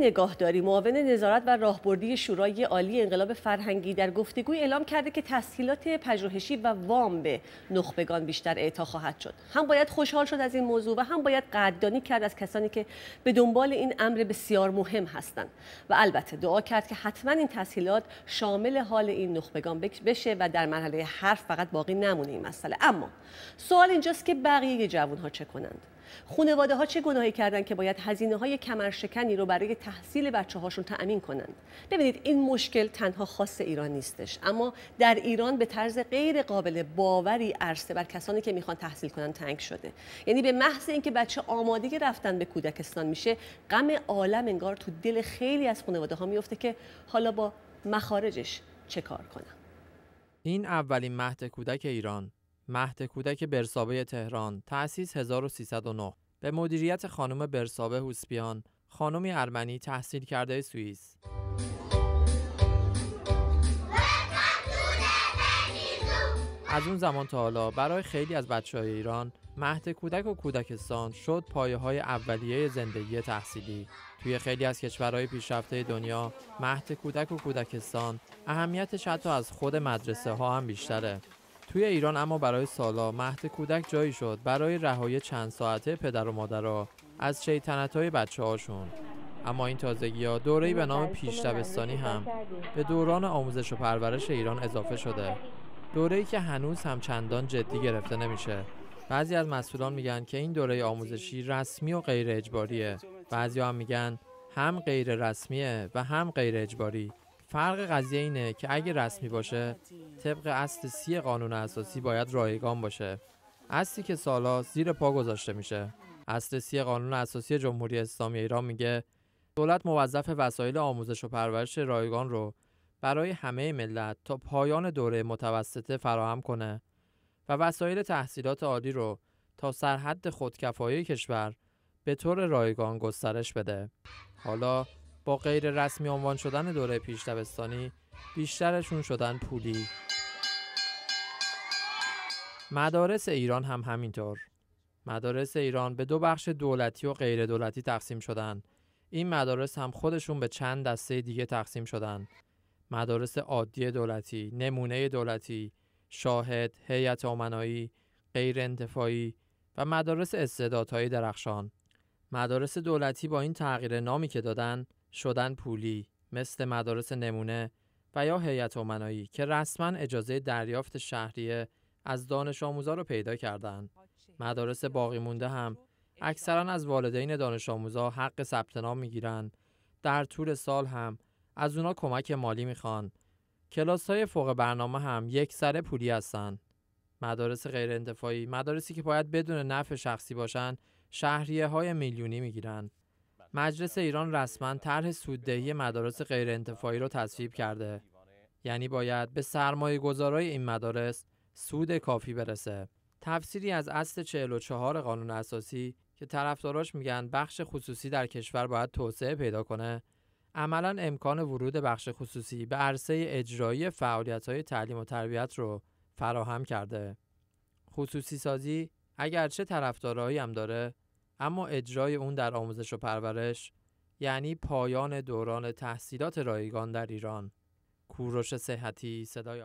نگاهداری معاون نظارت و راهبردی شورای عالی انقلاب فرهنگی در گفتگوی اعلام کرده که تسهیلات پژوهشی و وام به نخبگان بیشتر اعطا خواهد شد هم باید خوشحال شد از این موضوع و هم باید قدردانی کرد از کسانی که به دنبال این امر بسیار مهم هستند و البته دعا کرد که حتما این تسهیلات شامل حال این نخبگان بشه و در مرحله حرف فقط باقی نمونه این مسئله اما سوال اینجاست که بقیه جوانها چه کنند خونواده ها چه گناهی کردن که باید هزینه های کمرشکنی رو برای تحصیل بچه هاشون تأمین کنند ببینید این مشکل تنها خاص ایران نیستش اما در ایران به طرز غیر قابل باوری عرصه بر کسانی که میخوان تحصیل کنند تنگ شده یعنی به محض اینکه بچه آماده رفتن به کودکستان میشه غم عالم انگار تو دل خیلی از خانواده ها میفته که حالا با مخارجش چه کار این اولین مهد کودک ایران مهد کودک برسابه تهران تأسیس 1309 به مدیریت خانم برسابه هوسپیان خانمی ارمنی تحصیل کرده سوئیس از اون زمان تا حالا برای خیلی از بچه های ایران مهد کودک و کودکستان شد پایه های اولیه زندگی تحصیلی توی خیلی از کشورهای پیشرفته دنیا مهد کودک و کودکستان اهمیتش حتی از خود مدرسه ها هم بیشتره توی ایران اما برای سالا مهد کودک جایی شد برای رهایی چند ساعته پدر و مادرها از شیطنت های بچه هاشون. اما این تازگی ها دوره به نام پیش هم به دوران آموزش و پرورش ایران اضافه شده دوره ای که هنوز هم چندان جدی گرفته نمیشه بعضی از مسئولان میگن که این دوره آموزشی رسمی و غیر اجباریه بعضی هم میگن هم غیر رسمیه و هم غیر اجباری فرق قضیه اینه که اگه رسمی باشه طبق اصل سی قانون اساسی باید رایگان باشه اصلی که سالا زیر پا گذاشته میشه اصل سی قانون اساسی جمهوری اسلامی ایران میگه دولت موظف وسایل آموزش و پرورش رایگان رو برای همه ملت تا پایان دوره متوسطه فراهم کنه و وسایل تحصیلات عالی رو تا سرحد خودکفایی کشور به طور رایگان گسترش بده. حالا با غیر رسمی عنوان شدن دوره پیش دبستانی بیشترشون شدن پولی مدارس ایران هم همینطور مدارس ایران به دو بخش دولتی و غیر دولتی تقسیم شدن این مدارس هم خودشون به چند دسته دیگه تقسیم شدن مدارس عادی دولتی، نمونه دولتی، شاهد، هیئت امنایی، غیر انتفاعی و مدارس استعدادهای درخشان مدارس دولتی با این تغییر نامی که دادن شدن پولی مثل مدارس نمونه و یا هیئت امنایی که رسما اجازه دریافت شهریه از دانش آموزا رو پیدا کردن. مدارس باقی مونده هم اکثرا از والدین دانش آموزا حق ثبت نام میگیرن. در طول سال هم از اونا کمک مالی میخوان. کلاس های فوق برنامه هم یک سره پولی هستن. مدارس غیر انتفاعی، مدارسی که باید بدون نفع شخصی باشن، شهریه های میلیونی میگیرن. مجلس ایران رسما طرح سوددهی مدارس غیرانتفاعی را تصویب کرده یعنی باید به سرمایه گذارای این مدارس سود کافی برسه تفسیری از اصل 44 قانون اساسی که طرفداراش میگن بخش خصوصی در کشور باید توسعه پیدا کنه عملا امکان ورود بخش خصوصی به عرصه اجرایی فعالیت های تعلیم و تربیت رو فراهم کرده خصوصی سازی اگرچه طرفدارایی هم داره اما اجرای اون در آموزش و پرورش یعنی پایان دوران تحصیلات رایگان در ایران کوروش صحتی صدای